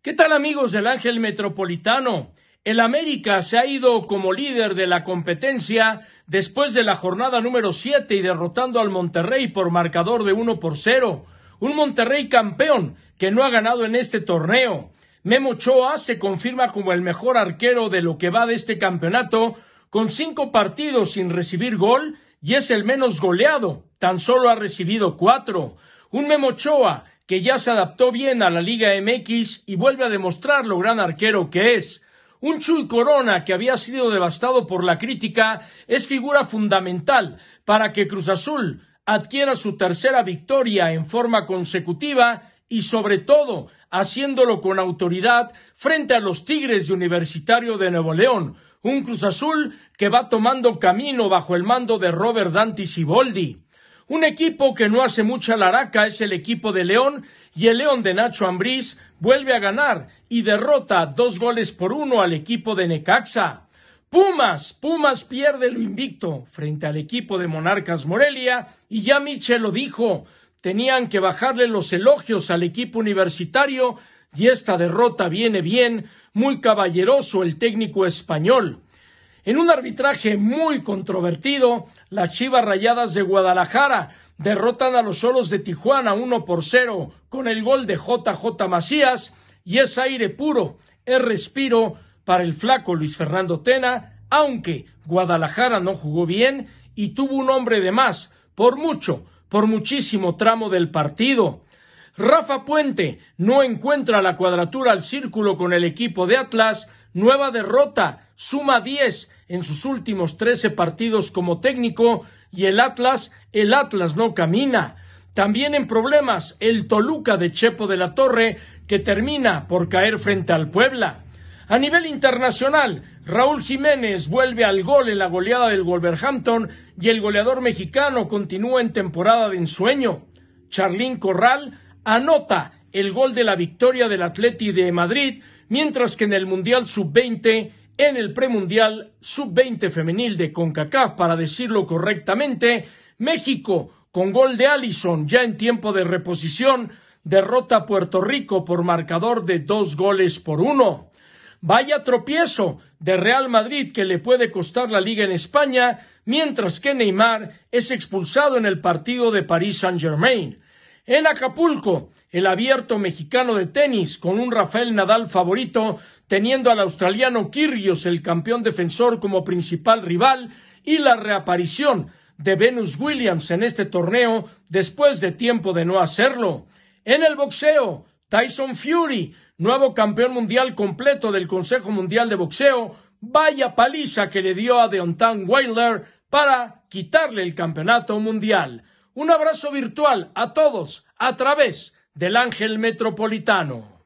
¿Qué tal amigos del Ángel Metropolitano? El América se ha ido como líder de la competencia después de la jornada número siete y derrotando al Monterrey por marcador de uno por cero. Un Monterrey campeón que no ha ganado en este torneo. Memo Choa se confirma como el mejor arquero de lo que va de este campeonato, con cinco partidos sin recibir gol y es el menos goleado, tan solo ha recibido cuatro. Un Memo Choa que ya se adaptó bien a la Liga MX y vuelve a demostrar lo gran arquero que es. Un Chuy Corona que había sido devastado por la crítica es figura fundamental para que Cruz Azul adquiera su tercera victoria en forma consecutiva y sobre todo haciéndolo con autoridad frente a los Tigres de Universitario de Nuevo León, un Cruz Azul que va tomando camino bajo el mando de Robert Dante Siboldi. Un equipo que no hace mucha laraca es el equipo de León y el León de Nacho Ambriz vuelve a ganar y derrota dos goles por uno al equipo de Necaxa. Pumas, Pumas pierde lo invicto frente al equipo de Monarcas Morelia y ya Michel lo dijo, tenían que bajarle los elogios al equipo universitario y esta derrota viene bien, muy caballeroso el técnico español. En un arbitraje muy controvertido, las Chivas Rayadas de Guadalajara derrotan a los Solos de Tijuana 1 por 0 con el gol de JJ Macías y es aire puro, es respiro para el flaco Luis Fernando Tena, aunque Guadalajara no jugó bien y tuvo un hombre de más, por mucho, por muchísimo tramo del partido. Rafa Puente no encuentra la cuadratura al círculo con el equipo de Atlas, nueva derrota, suma 10 en sus últimos 13 partidos como técnico y el Atlas, el Atlas no camina. También en problemas el Toluca de Chepo de la Torre que termina por caer frente al Puebla. A nivel internacional, Raúl Jiménez vuelve al gol en la goleada del Wolverhampton y el goleador mexicano continúa en temporada de ensueño. Charlín Corral anota el gol de la victoria del Atleti de Madrid, mientras que en el Mundial Sub-20 en el premundial sub-20 femenil de CONCACAF, para decirlo correctamente, México, con gol de Allison ya en tiempo de reposición, derrota a Puerto Rico por marcador de dos goles por uno. Vaya tropiezo de Real Madrid que le puede costar la liga en España, mientras que Neymar es expulsado en el partido de París Saint-Germain. En Acapulco, el abierto mexicano de tenis con un Rafael Nadal favorito, teniendo al australiano Kyrgios, el campeón defensor, como principal rival, y la reaparición de Venus Williams en este torneo después de tiempo de no hacerlo. En el boxeo, Tyson Fury, nuevo campeón mundial completo del Consejo Mundial de Boxeo, vaya paliza que le dio a Deontay Wilder para quitarle el campeonato mundial. Un abrazo virtual a todos a través del Ángel Metropolitano.